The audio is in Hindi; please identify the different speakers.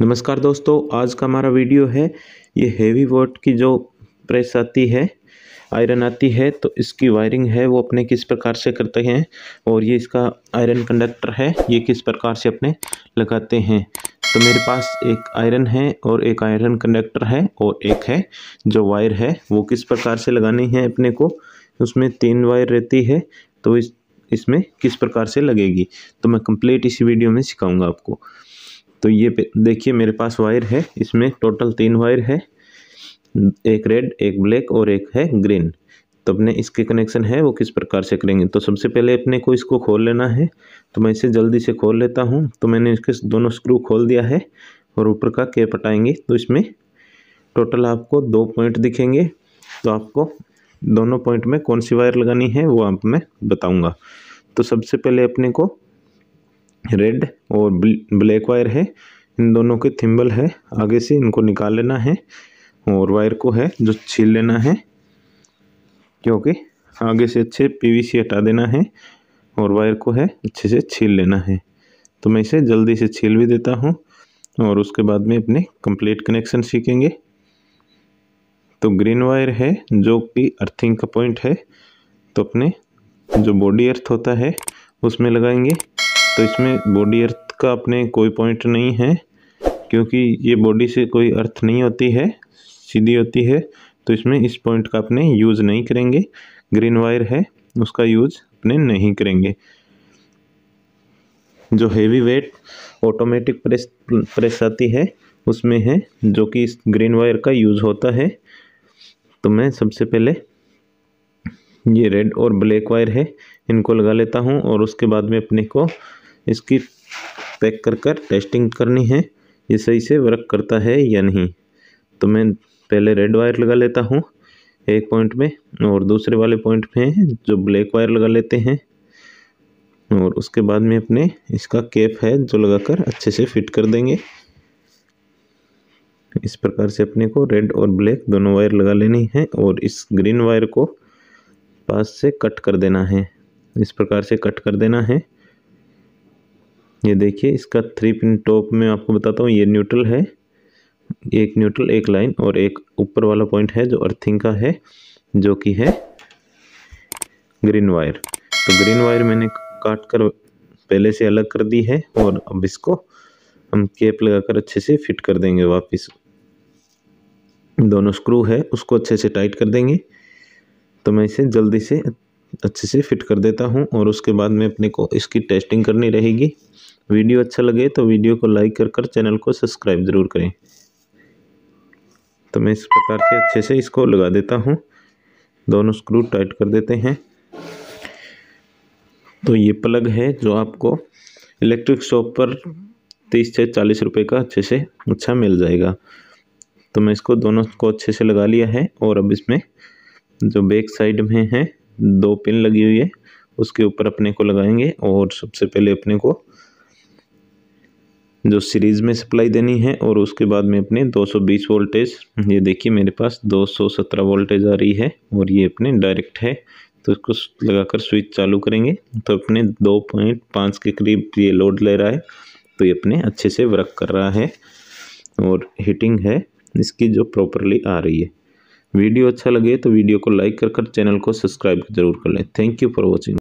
Speaker 1: नमस्कार दोस्तों आज का हमारा वीडियो है ये हेवी वोट की जो प्रेस आती है आयरन आती है तो इसकी वायरिंग है वो अपने किस प्रकार से करते हैं और ये इसका आयरन कंडक्टर है ये किस प्रकार से अपने लगाते हैं तो मेरे पास एक आयरन है और एक आयरन कंडक्टर है और एक है जो वायर है वो किस प्रकार से लगानी है अपने को उसमें तीन वायर रहती है तो इस इसमें किस प्रकार से लगेगी तो मैं कंप्लीट इसी वीडियो में सिखाऊंगा आपको तो ये देखिए मेरे पास वायर है इसमें टोटल तीन वायर है एक रेड एक ब्लैक और एक है ग्रीन तो अपने इसके कनेक्शन है वो किस प्रकार से करेंगे तो सबसे पहले अपने को इसको खोल लेना है तो मैं इसे जल्दी से खोल लेता हूँ तो मैंने इसके दोनों स्क्रू खोल दिया है और ऊपर का केप हटाएंगे तो इसमें टोटल आपको दो पॉइंट दिखेंगे तो आपको दोनों पॉइंट में कौन सी वायर लगानी है वो आप मैं बताऊँगा तो सबसे पहले अपने को रेड और ब्लैक वायर है इन दोनों के थिम्बल है आगे से इनको निकाल लेना है और वायर को है जो छील लेना है क्योंकि आगे से अच्छे पीवीसी हटा देना है और वायर को है अच्छे से छील लेना है तो मैं इसे जल्दी से छील भी देता हूँ और उसके बाद में अपने कंप्लीट कनेक्शन सीखेंगे तो ग्रीन वायर है जो कि अर्थिंग का पॉइंट है तो अपने जो बॉडी अर्थ होता है उसमें लगाएंगे तो इसमें बॉडी अर्थ का अपने कोई पॉइंट नहीं है क्योंकि ये बॉडी से कोई अर्थ नहीं होती है सीधी होती है तो इसमें इस पॉइंट का अपने यूज़ नहीं करेंगे ग्रीन वायर है उसका यूज़ अपने नहीं करेंगे जो heavy weight automatic press press आती है उसमें है जो कि इस ग्रीन वायर का यूज़ होता है तो मैं सबसे पहले ये रेड और ब्लैक वायर है इनको लगा लेता हूँ और उसके बाद में अपने को इसकी पैक कर कर टेस्टिंग करनी है ये सही से वर्क करता है या नहीं तो मैं पहले रेड वायर लगा लेता हूँ एक पॉइंट में और दूसरे वाले पॉइंट में जो ब्लैक वायर लगा लेते हैं और उसके बाद में अपने इसका केप है जो लगाकर अच्छे से फिट कर देंगे इस प्रकार से अपने को रेड और ब्लैक दोनों वायर लगा लेनी है और इस ग्रीन वायर को पास से कट कर देना है इस प्रकार से कट कर देना है ये देखिए इसका थ्री पिन टॉप में आपको बताता हूँ ये न्यूट्रल है एक न्यूट्रल एक लाइन और एक ऊपर वाला पॉइंट है जो अर्थिंग का है जो कि है ग्रीन वायर तो ग्रीन वायर मैंने काट कर पहले से अलग कर दी है और अब इसको हम केप लगाकर अच्छे से फिट कर देंगे वापस दोनों स्क्रू है उसको अच्छे से टाइट कर देंगे तो मैं इसे जल्दी से अच्छे से फिट कर देता हूँ और उसके बाद में अपने को इसकी टेस्टिंग करनी रहेगी वीडियो अच्छा लगे तो वीडियो को लाइक कर कर चैनल को सब्सक्राइब ज़रूर करें तो मैं इस प्रकार से अच्छे से इसको लगा देता हूँ दोनों स्क्रू टाइट कर देते हैं तो ये प्लग है जो आपको इलेक्ट्रिक शॉप पर तीस से चालीस रुपए का अच्छे से अच्छा मिल जाएगा तो मैं इसको दोनों को अच्छे से लगा लिया है और अब इसमें जो बैक साइड में है दो पिन लगी हुई है उसके ऊपर अपने को लगाएंगे और सबसे पहले अपने को जो सीरीज़ में सप्लाई देनी है और उसके बाद में अपने 220 वोल्टेज ये देखिए मेरे पास 217 वोल्टेज आ रही है और ये अपने डायरेक्ट है तो इसको लगाकर स्विच चालू करेंगे तो अपने 2.5 के करीब ये लोड ले रहा है तो ये अपने अच्छे से वर्क कर रहा है और हीटिंग है इसकी जो प्रॉपरली आ रही है वीडियो अच्छा लगे तो वीडियो को लाइक कर कर चैनल को सब्सक्राइब जरूर कर लें थैंक यू फॉर वॉचिंग